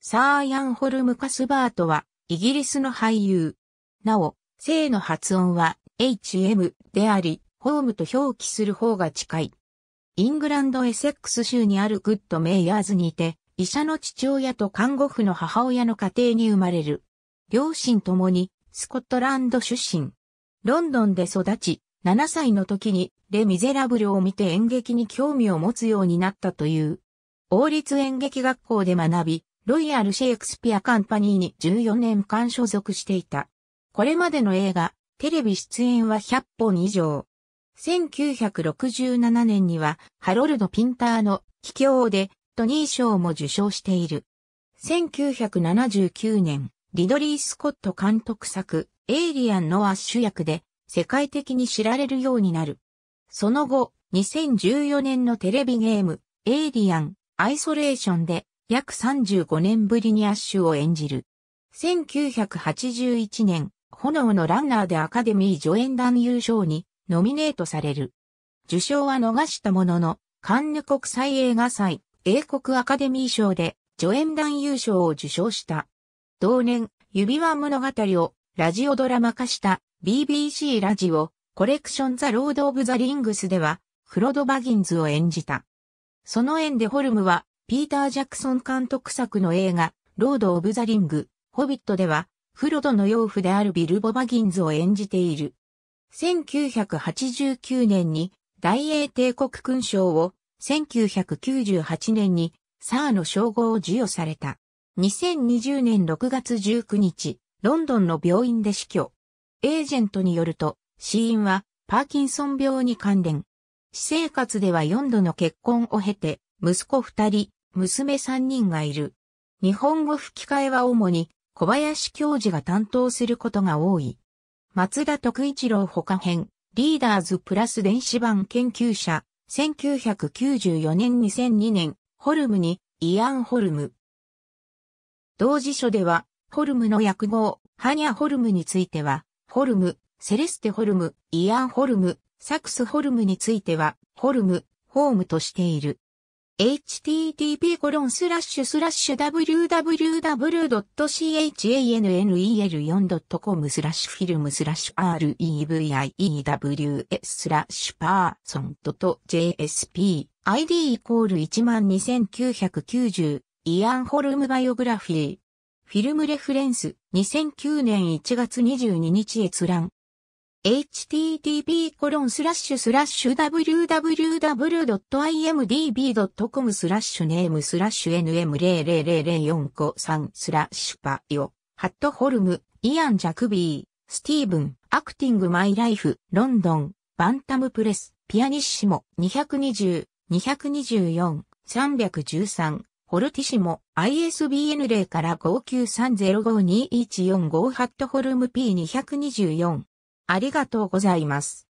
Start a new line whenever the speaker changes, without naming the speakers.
サーヤンホルム・カスバートは、イギリスの俳優。なお、姓の発音は、HM であり、ホームと表記する方が近い。イングランド・エセックス州にあるグッド・メイヤーズにいて、医者の父親と看護婦の母親の家庭に生まれる。両親ともに、スコットランド出身。ロンドンで育ち、7歳の時に、レ・ミゼラブルを見て演劇に興味を持つようになったという。王立演劇学校で学び、ロイヤル・シェイクスピア・カンパニーに14年間所属していた。これまでの映画、テレビ出演は100本以上。1967年には、ハロルド・ピンターの帰郷で、トニー賞も受賞している。1979年、リドリー・スコット監督作、エイリアンのアッシュ役で、世界的に知られるようになる。その後、2014年のテレビゲーム、エイリアン、アイソレーションで、約35年ぶりにアッシュを演じる。1981年、炎のランナーでアカデミー助演男優賞にノミネートされる。受賞は逃したものの、カンヌ国際映画祭、英国アカデミー賞で助演男優賞を受賞した。同年、指輪物語をラジオドラマ化した BBC ラジオコレクションザ・ロード・オブ・ザ・リングスではフロド・バギンズを演じた。その縁でホルムはピーター・ジャクソン監督作の映画、ロード・オブ・ザ・リング、ホビットでは、フロドの養父であるビルボ・バギンズを演じている。1989年に大英帝国勲章を、1998年にサーの称号を授与された。2020年6月19日、ロンドンの病院で死去。エージェントによると、死因はパーキンソン病に関連。私生活では4度の結婚を経て、息子2人、娘三人がいる。日本語吹き替えは主に小林教授が担当することが多い。松田徳一郎他編、リーダーズプラス電子版研究者、1994年2002年、ホルムにイアン・ホルム。同辞書では、ホルムの訳語、ハニャ・ホルムについては、ホルム、セレステ・ホルム、イアン・ホルム、サクス・ホルムについては、ホルム、ホームとしている。http://www.chanel4.com スラッシュフィルムスラッシュ reviEws スラッシュパーソン .jsp ID イコール12990イアンホルムバイオグラフィーフィルムレフレンス2009年1月22日閲覧 http://www.imdb.com スラッシュネームスラッシュ nm0000453 スラッシュパヨ、ハットホルム、イアン・ジャクビー、スティーブン、アクティング・マイ・ライフ、ロンドン、バンタム・プレス、ピアニッシモ、220、224、313、ホルティシモ、ISBN 0から593052145ハットホルム P224、ありがとうございます。